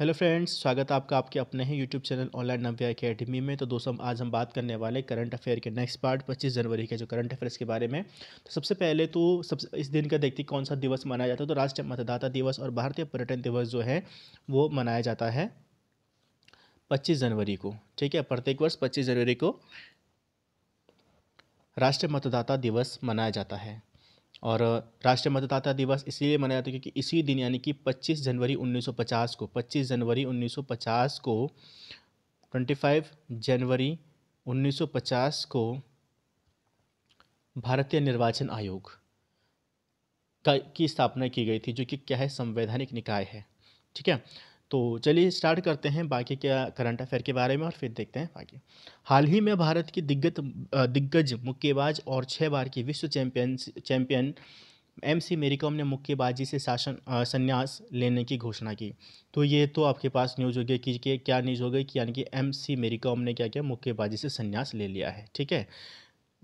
hello friends स्वागत है आपका आपके अपने ही YouTube channel online Navya academy में तो दोस्तों आज हम बात करने वाले करंट अफेयर के नेक्स्ट पार्ट 25 जनवरी के जो करंट अफेयर्स के बारे में तो सबसे पहले तो सबसे इस दिन का देखते कौन सा दिवस मनाया जाता है तो राष्ट्रीय मतदाता दिवस और भारतीय पर्यटन दिवस जो है वो मनाया जाता है पच्चीस जनवरी को ठीक है प्रत्येक वर्ष पच्चीस जनवरी को राष्ट्रीय मतदाता दिवस मनाया जाता है और राष्ट्रीय मतदाता दिवस इसलिए मनाया जाता है क्योंकि इसी दिन यानी कि 25 जनवरी 1950 को 25 जनवरी 1950 को 25 जनवरी 1950 को भारतीय निर्वाचन आयोग का की स्थापना की गई थी जो कि क्या है संवैधानिक निकाय है ठीक है तो चलिए स्टार्ट करते हैं बाकी क्या करंट अफेयर के बारे में और फिर देखते हैं बाकी हाल ही में भारत की दिग्गज दिग्गज मुक्केबाज और छः बार की विश्व champion champion M C Mary Kom ने मुक्केबाजी से शासन संन्यास लेने की घोषणा की तो ये तो आपके पास न्यूज़ हो गई कि, क्या न्यूज़ हो गई कि यानी कि एम सी मेरीकॉम ने क्या किया मुक्केबाजी से संन्यास ले लिया है ठीक है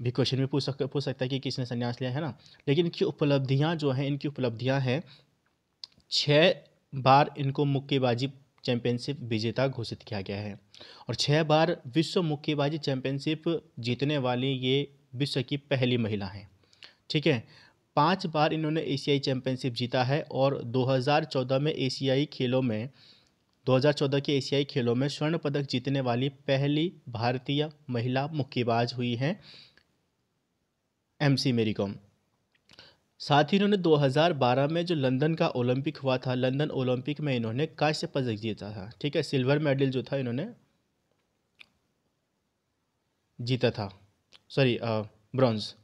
भी क्वेश्चन में पूछ सक पूछ सकता है कि किसने संन्यास लिया है ना लेकिन इनकी उपलब्धियाँ जो हैं इनकी उपलब्धियाँ हैं छः बार इनको मुक्केबाजी चैंपियनशिप विजेता घोषित किया गया है और छः बार विश्व मुक्केबाजी चैंपियनशिप जीतने वाली ये विश्व की पहली महिला हैं ठीक है पांच बार इन्होंने एशियाई चैंपियनशिप जीता है और 2014 में एशियाई खेलों में 2014 के एशियाई खेलों में स्वर्ण पदक जीतने वाली पहली भारतीय महिला मुक्केबाज हुई हैं एमसी मेरी कॉम साथ ही इन्होंने 2012 में जो लंदन का ओलंपिक हुआ था लंदन ओलंपिक में इन्होंने कांस्य पदक जीता था ठीक है सिल्वर मेडल जो था इन्होंने जीता था सॉरी ब्रॉन्ज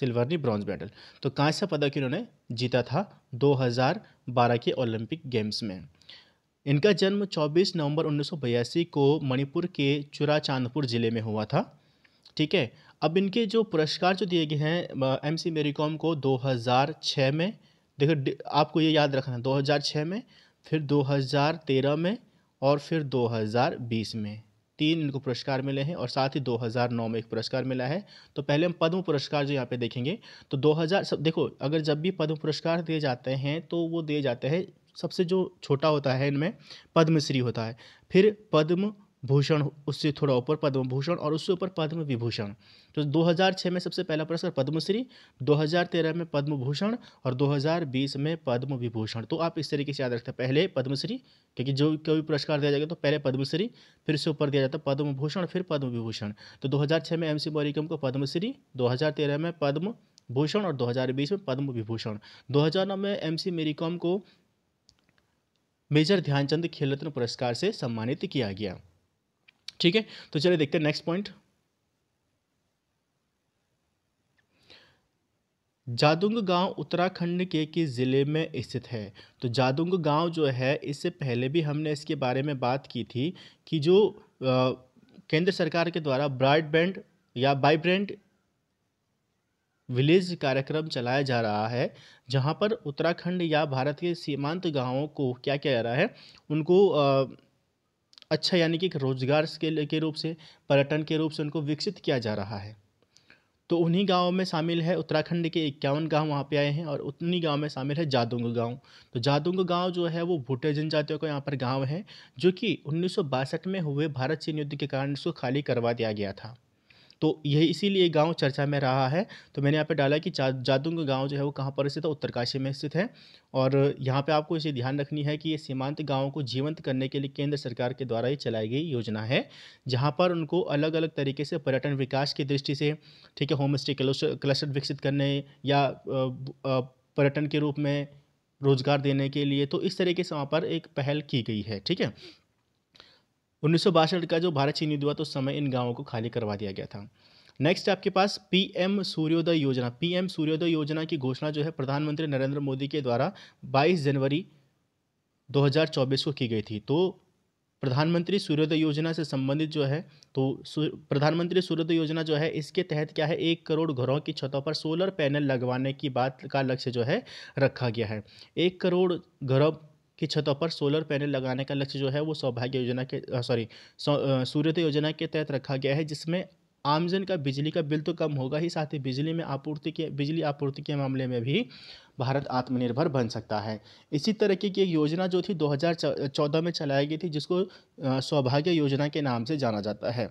सिल्वर नहीं ब्रॉन्ज मेडल तो कांस्य पदक इन्होंने जीता था 2012 के ओलंपिक गेम्स में इनका जन्म 24 नवंबर उन्नीस को मणिपुर के चुराचांदपुर ज़िले में हुआ था ठीक है अब इनके जो पुरस्कार जो दिए गए हैं एम सी मेरी कॉम को 2006 में देखो आपको ये याद रखना है 2006 में फिर 2013 में और फिर 2020 में तीन इनको पुरस्कार मिले हैं और साथ ही 2009 में एक पुरस्कार मिला है तो पहले हम पद्म पुरस्कार जो यहाँ पे देखेंगे तो 2000 सब देखो अगर जब भी पद्म पुरस्कार दिए जाते हैं तो वो दिए जाते हैं सबसे जो छोटा होता है इनमें पद्मश्री होता है फिर पद्म भूषण उससे थोड़ा ऊपर पद्म भूषण और उससे ऊपर पद्म विभूषण तो 2006 में सबसे पहला पुरस्कार पद्मश्री 2013 में पद्म भूषण और 2020 में पद्म विभूषण तो आप इस तरीके से याद रखते हैं पहले पद्मश्री क्योंकि जो कोई पुरस्कार दिया जाएगा तो पहले पद्मश्री फिर उससे ऊपर दिया जाता है पद्म भूषण फिर पद्म विभूषण तो दो में एम सी मोरिकम को पद्मश्री दो में पद्म भूषण और दो में पद्म विभूषण दो में एम सी मेरीकॉम को मेजर ध्यानचंद खेल रत्न पुरस्कार से सम्मानित किया गया ठीक है तो चलिए देखते हैं नेक्स्ट पॉइंट जादुंग गांव उत्तराखंड के किस ज़िले में स्थित है तो जादुंग गांव जो है इससे पहले भी हमने इसके बारे में बात की थी कि जो केंद्र सरकार के द्वारा ब्रॉडबैंड या वाइब्रेंट विलेज कार्यक्रम चलाया जा रहा है जहां पर उत्तराखंड या भारत के सीमांत गांवों को क्या किया जा रहा है उनको आ, अच्छा यानी कि रोज़गार के के रूप से पर्यटन के रूप से उनको विकसित किया जा रहा है तो उन्हीं गाँव में शामिल है उत्तराखंड के इक्यावन गाँव वहाँ पे आए हैं और उन्हीं गाँव में शामिल है जादुंग गाँव तो जादुंग गाँव जो है वो भूटे जनजातियों का यहाँ पर गाँव है जो कि उन्नीस में हुए भारत चीन युद्ध के कारण इसको खाली करवा दिया गया था तो यही इसीलिए गाँव चर्चा में रहा है तो मैंने यहाँ पर डाला कि जा, जादुंग गाँव जो है वो कहाँ पर स्थित है उत्तरकाशी में स्थित है और यहाँ पर आपको इसे ध्यान रखनी है कि ये सीमांत गाँव को जीवंत करने के लिए केंद्र सरकार के द्वारा ही चलाई गई योजना है जहाँ पर उनको अलग अलग तरीके से पर्यटन विकास की दृष्टि से ठीक है होम स्टे क्लस्टर विकसित करने या पर्यटन के रूप में रोज़गार देने के लिए तो इस तरीके से वहाँ पर एक पहल की गई है ठीक है उन्नीस का जो भारत चीन युद्ध हुआ तो उस समय इन गाँवों को खाली करवा दिया गया था नेक्स्ट आपके पास पीएम सूर्योदय योजना पीएम सूर्योदय योजना की घोषणा जो है प्रधानमंत्री नरेंद्र मोदी के द्वारा 22 जनवरी 2024 को की गई थी तो प्रधानमंत्री सूर्योदय योजना से संबंधित जो है तो प्रधानमंत्री सूर्योदय योजना जो है इसके तहत क्या है एक करोड़ घरों की छतों पर सोलर पैनल लगवाने की बात का लक्ष्य जो है रखा गया है एक करोड़ घरों की छतों पर सोलर पैनल लगाने का लक्ष्य जो है वो सौभाग्य योजना के सॉरी सूर्योदय योजना के तहत रखा गया है जिसमें आमजन का बिजली का बिल तो कम होगा ही साथ ही बिजली में आपूर्ति के बिजली आपूर्ति के मामले में भी भारत आत्मनिर्भर बन सकता है इसी तरीके की एक योजना जो थी 2014 में चलाई गई थी जिसको सौभाग्य योजना के नाम से जाना जाता है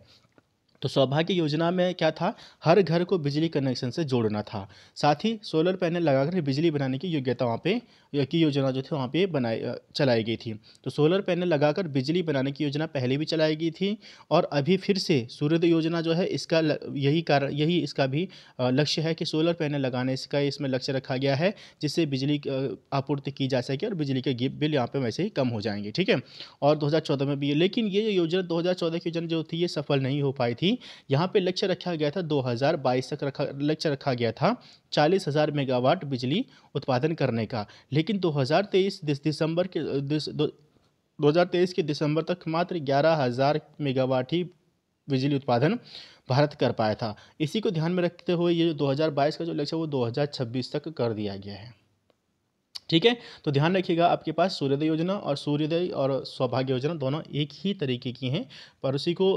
तो सौभाग्य योजना में क्या था हर घर को बिजली कनेक्शन से जोड़ना था साथ ही सोलर पैनल लगाकर बिजली बनाने की योग्यता वहाँ पे की योजना जो थी वहाँ पे बनाई चलाई गई थी तो सोलर पैनल लगाकर बिजली बनाने की योजना पहले भी चलाई गई थी और अभी फिर से सूर्योदय योजना जो है इसका यही कारण यही इसका भी लक्ष्य है कि सोलर पैनल लगाने इसका इसमें लक्ष्य रखा गया है जिससे बिजली आपूर्ति की जा सके और बिजली के बिल यहाँ पर वैसे ही कम हो जाएंगे ठीक है और दो में भी लेकिन ये योजना दो की योजना जो थी ये सफल नहीं हो पाई थी थी यहाँ पे लक्ष्य रखा गया था 2022 तक रखा लक्ष्य रखा गया था 40,000 मेगावाट बिजली उत्पादन करने का लेकिन 2023 दिसंबर के दिस, दो हज़ार के दिसंबर तक मात्र 11,000 मेगावाट ही बिजली उत्पादन भारत कर पाया था इसी को ध्यान में रखते हुए ये जो 2022 का जो लक्ष्य है वो 2026 तक कर दिया गया है ठीक है तो ध्यान रखिएगा आपके पास सूर्योदय योजना और सूर्योदय और सौभाग्य योजना दोनों एक ही तरीके की हैं पर उसी को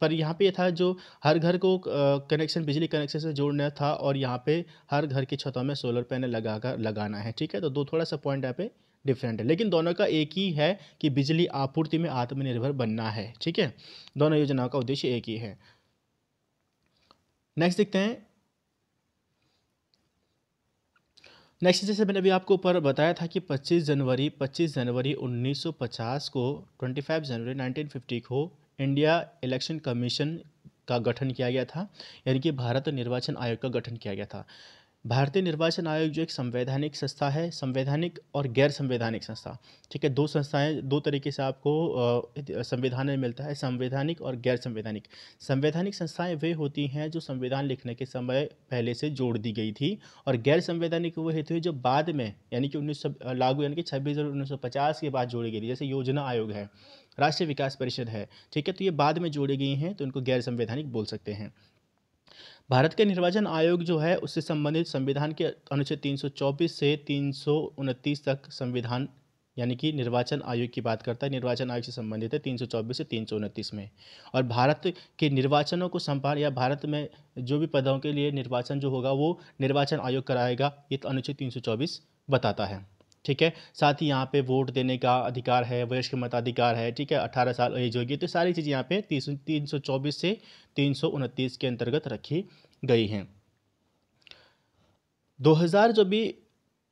पर यहाँ पे ये था जो हर घर को कनेक्शन बिजली कनेक्शन से जोड़ना था और यहाँ पे हर घर की छतों में सोलर पैनल लगा कर लगाना है ठीक है तो दो थोड़ा सा पॉइंट यहाँ पे डिफरेंट है लेकिन दोनों का एक ही है कि बिजली आपूर्ति में आत्मनिर्भर बनना है ठीक है दोनों योजनाओं का उद्देश्य एक ही है नेक्स्ट देखते हैं नेक्स्ट जैसे मैंने अभी आपको ऊपर बताया था कि 25 जनवरी 25 जनवरी 1950 को 25 जनवरी 1950 को इंडिया इलेक्शन कमीशन का गठन किया गया था यानी कि भारत निर्वाचन आयोग का गठन किया गया था भारतीय निर्वाचन आयोग जो एक संवैधानिक संस्था है संवैधानिक और गैर संवैधानिक संस्था ठीक है दो संस्थाएं दो तरीके से आपको संविधान में मिलता है संवैधानिक और गैर संवैधानिक संवैधानिक संस्थाएं वे होती हैं जो संविधान लिखने के समय पहले से जोड़ दी गई थी और गैर संवैधानिक वो हेतु है जो बाद में यानी कि उन्नीस लागू यानी कि छब्बीस जनवरी उन्नीस के बाद जोड़ी गई थी जैसे योजना आयोग है राष्ट्रीय विकास परिषद है ठीक है तो ये बाद में जोड़ी गई हैं तो इनको गैर संवैधानिक बोल सकते हैं भारत के निर्वाचन आयोग जो है उससे संबंधित संविधान के अनुच्छेद 324 से तीन तक संविधान यानी कि निर्वाचन आयोग की बात करता है निर्वाचन आयोग से संबंधित है 324 से तीन में और भारत के निर्वाचनों को संभाल या भारत में जो भी पदों के लिए निर्वाचन जो होगा वो निर्वाचन आयोग कराएगा ये तो अनुच्छेद तीन बताता है ठीक है साथ ही यहाँ पे वोट देने का अधिकार है वरिष्ठ मताधिकार है ठीक है अठारह साल एज होगी तो सारी चीज़ें यहाँ पे तीन सौ चौबीस से तीन सौ उनतीस के अंतर्गत रखी गई हैं 2000 जो भी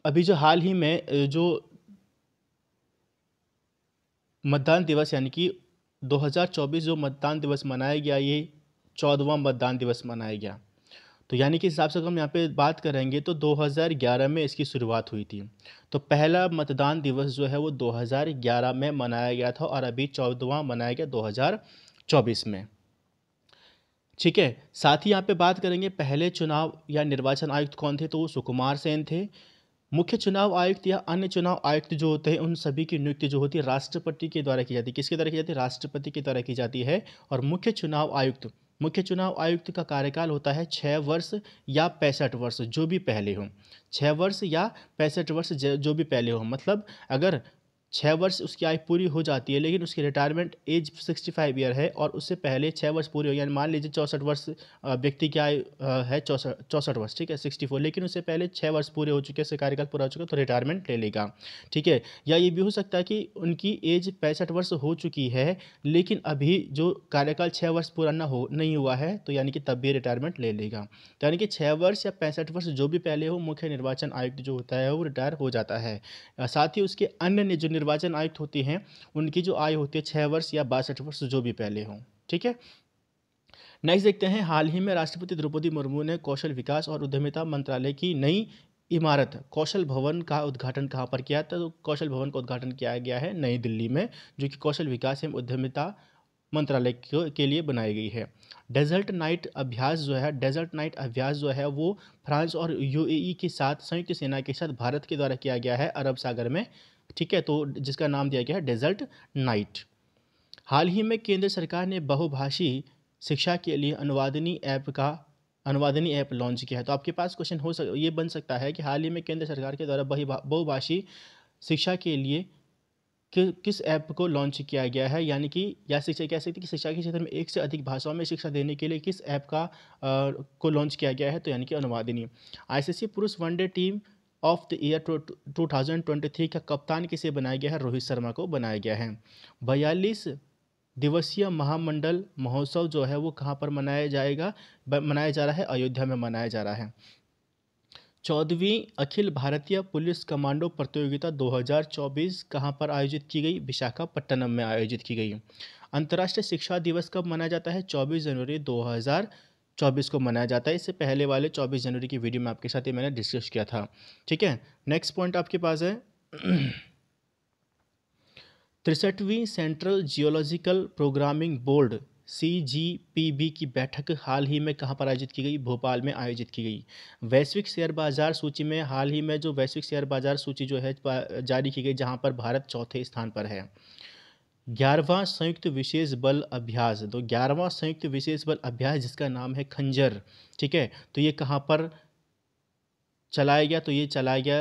अभी जो हाल ही में जो मतदान दिवस यानी कि 2024 जो मतदान दिवस मनाया गया ये चौदवा मतदान दिवस मनाया गया तो यानी कि हिसाब से हम यहाँ पे बात करेंगे तो 2011 में इसकी शुरुआत हुई थी तो पहला मतदान दिवस जो है वो 2011 में मनाया गया था और अभी चौदवा मनाया गया 2024 में ठीक है साथ ही यहाँ पे बात करेंगे पहले चुनाव या निर्वाचन आयुक्त कौन थे तो वो सुकुमार सेन थे मुख्य चुनाव आयुक्त या अन्य चुनाव आयुक्त जो होते हैं उन सभी की नियुक्ति जो होती है राष्ट्रपति के द्वारा की जाती है किसके द्वारा की जाती है राष्ट्रपति के द्वारा की जाती है और मुख्य चुनाव आयुक्त मुख्य चुनाव आयुक्त का कार्यकाल होता है छः वर्ष या पैंसठ वर्ष जो भी पहले हो छः वर्ष या पैंसठ वर्ष जो भी पहले हो मतलब अगर छः वर्ष उसकी आयु पूरी हो जाती है लेकिन उसकी retirement age sixty five year है और उससे पहले छः वर्ष पूरी हो यानी मान लीजिए चौंसठ वर्ष व्यक्ति की आयु है चौसठ चौसठ वर्ष ठीक है सिक्सटी फोर लेकिन उससे पहले छः वर्ष पूरे हो चुके हैं कार्यकाल पूरा हो चुका है तो रिटायरमेंट ले लेगा ठीक है या ये भी हो सकता है कि उनकी एज पैंसठ वर्ष हो चुकी है लेकिन अभी जो कार्यकाल छः वर्ष पूरा ना हो नहीं हुआ है तो यानी कि तब भी रिटायरमेंट ले लेगा तो यानी कि छः वर्ष या पैंसठ वर्ष जो भी पहले हो मुख्य निर्वाचन आयुक्त जो होता है वो रिटायर हो जाता है साथ ही उसके अन्य जो निर्वाचन आयुक्त होते हैं उनकी जो आयु होती है छः वर्ष या बासठ वर्ष जो भी पहले हों ठीक है नेक्स्ट देखते हैं हाल ही में राष्ट्रपति द्रौपदी मुर्मू ने कौशल विकास और उद्यमिता मंत्रालय की नई इमारत कौशल भवन का उद्घाटन कहाँ पर किया था तो कौशल भवन का उद्घाटन किया गया है नई दिल्ली में जो कि कौशल विकास एवं उद्यमिता मंत्रालय के लिए बनाई गई है डेजर्ट नाइट अभ्यास जो है डेजर्ट नाइट अभ्यास जो है वो फ्रांस और यूएई के साथ संयुक्त सेना के साथ भारत के द्वारा किया गया है अरब सागर में ठीक है तो जिसका नाम दिया गया है डेजर्ट नाइट हाल ही में केंद्र सरकार ने बहुभाषी शिक्षा के लिए अनुवादनी ऐप का अनुवादनी ऐप लॉन्च किया है तो आपके पास क्वेश्चन हो सक ये बन सकता है कि हाल ही में केंद्र सरकार के द्वारा बहुभाषी शिक्षा के लिए कि, किस ऐप को लॉन्च किया गया है यानी कि या शिक्षा कह सकते हैं कि शिक्षा के क्षेत्र में एक से अधिक भाषाओं में शिक्षा देने के लिए किस ऐप का आ, को लॉन्च किया गया है तो यानी कि अनुवादिनी आईसीसी पुरुष one day team of the year 2023 का कप्तान किसे बनाया गया है रोहित शर्मा को बनाया गया है बयालीस दिवसीय महामंडल महोत्सव जो है वो कहाँ पर मनाया जाएगा मनाया जा रहा है अयोध्या में मनाया जा रहा है चौदहवीं अखिल भारतीय पुलिस कमांडो प्रतियोगिता 2024 कहाँ पर आयोजित की गई विशाखापट्टनम में आयोजित की गई अंतर्राष्ट्रीय शिक्षा दिवस कब मनाया जाता है 24 जनवरी चौबीस को मनाया जाता है इससे पहले वाले चौबीस जनवरी की वीडियो में आपके साथ ये मैंने डिस्कस किया था ठीक है नेक्स्ट पॉइंट आपके पास है तिरसठवीं सेंट्रल जियोलॉजिकल प्रोग्रामिंग बोर्ड सी की बैठक हाल ही में कहाँ पर आयोजित की गई भोपाल में आयोजित की गई वैश्विक शेयर बाजार सूची में हाल ही में जो वैश्विक शेयर बाजार सूची जो है जारी की गई जहाँ पर भारत चौथे स्थान पर है ग्यारहवां संयुक्त विशेष बल अभ्यास तो ग्यारहवा संयुक्त विशेष बल अभ्यास जिसका नाम है खंजर ठीक है तो ये कहाँ पर चलाया गया तो ये चलाया गया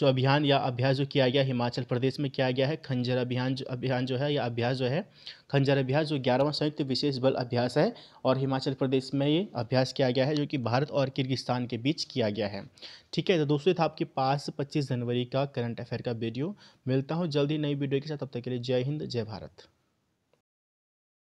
जो अभियान या अभ्यास जो किया गया हिमाचल प्रदेश में किया गया है खंजर अभियान जो अभियान जो है या अभ्यास जो है खंजर अभ्यास जो ग्यारहवां संयुक्त विशेष बल अभ्यास है और हिमाचल प्रदेश में ये अभ्यास किया गया है जो कि भारत और किर्गिस्तान के बीच किया गया है ठीक है तो दोस्तों था आपके पास पच्चीस जनवरी का करंट अफेयर का वीडियो मिलता हूँ जल्द ही नई वीडियो के साथ तब तक के लिए जय हिंद जय भारत